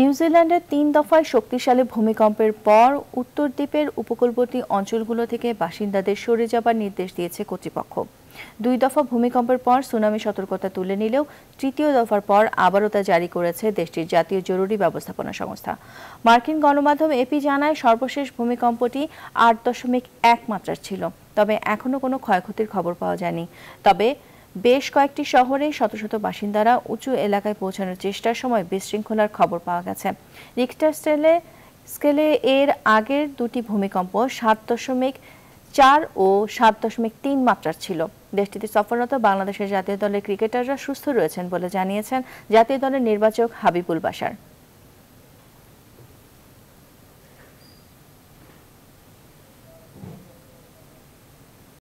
নিউজিল্যান্ডের তিন দফায় শক্তিশালী ভূমিকম্পের পর উত্তর দ্বীপের উপকূলবর্তী অঞ্চলগুলো থেকে বাসিন্দাদের সরে যাবার নির্দেশ দিয়েছে কর্তৃপক্ষ দুই দফা ভূমিকম্পের পর সুনামি সতর্কতা তুলে নিলেও তৃতীয় দফার পর আবারও তা জারি করেছে দেশটির জাতীয় জরুরি ব্যবস্থাপনা সংস্থা মার্কিন গণমাধ্যম এপি জানায় সর্বশেষ ভূমিকম্পটি আট দশমিক এক মাত্রার ছিল তবে এখনও কোনো ক্ষয়ক্ষতির খবর পাওয়া যায়নি তবে বেশ কয়েকটি শহরে শত শত বাসিন্দারা উঁচু এলাকায় পৌঁছানোর চেষ্টার সময় বিশৃঙ্খলার খবর পাওয়া গেছে রিক্টার স্কেলে স্কেলে এর আগের দুটি ভূমিকম্প সাত দশমিক চার ও সাত দশমিক তিন মাত্রার ছিল দেশটিতে সফররত বাংলাদেশের জাতীয় দলের ক্রিকেটাররা সুস্থ রয়েছেন বলে জানিয়েছেন জাতীয় দলের নির্বাচক হাবিবুল বাসার